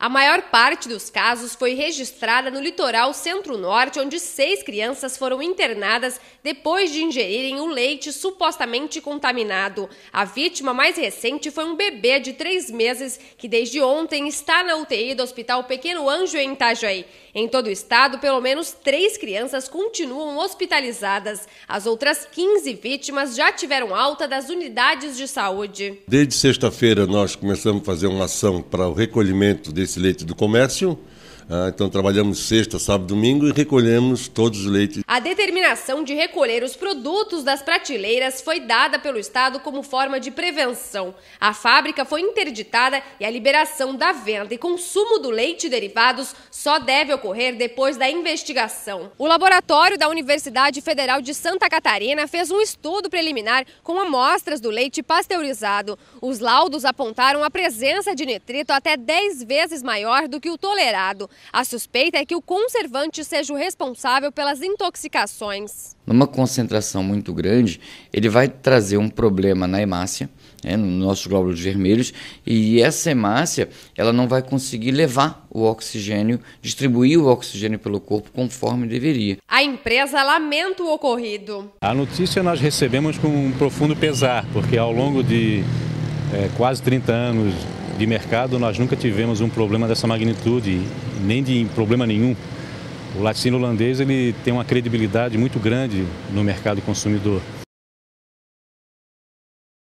A maior parte dos casos foi registrada no litoral centro-norte, onde seis crianças foram internadas depois de ingerirem o leite supostamente contaminado. A vítima mais recente foi um bebê de três meses que, desde ontem, está na UTI do Hospital Pequeno Anjo em Itajaí. Em todo o estado, pelo menos três crianças continuam hospitalizadas. As outras 15 vítimas já tiveram alta das unidades de saúde. Desde sexta-feira, nós começamos a fazer uma ação para o recolhimento desse esse leite do comércio ah, então trabalhamos sexta, sábado, domingo e recolhemos todos os leites. A determinação de recolher os produtos das prateleiras foi dada pelo Estado como forma de prevenção. A fábrica foi interditada e a liberação da venda e consumo do leite e derivados só deve ocorrer depois da investigação. O laboratório da Universidade Federal de Santa Catarina fez um estudo preliminar com amostras do leite pasteurizado. Os laudos apontaram a presença de nitrito até 10 vezes maior do que o tolerado. A suspeita é que o conservante seja o responsável pelas intoxicações. Numa concentração muito grande, ele vai trazer um problema na hemácia, né, nos nossos glóbulos vermelhos, e essa hemácia ela não vai conseguir levar o oxigênio, distribuir o oxigênio pelo corpo conforme deveria. A empresa lamenta o ocorrido. A notícia nós recebemos com um profundo pesar, porque ao longo de é, quase 30 anos de mercado, nós nunca tivemos um problema dessa magnitude, nem de problema nenhum. O laticínio holandês ele tem uma credibilidade muito grande no mercado consumidor.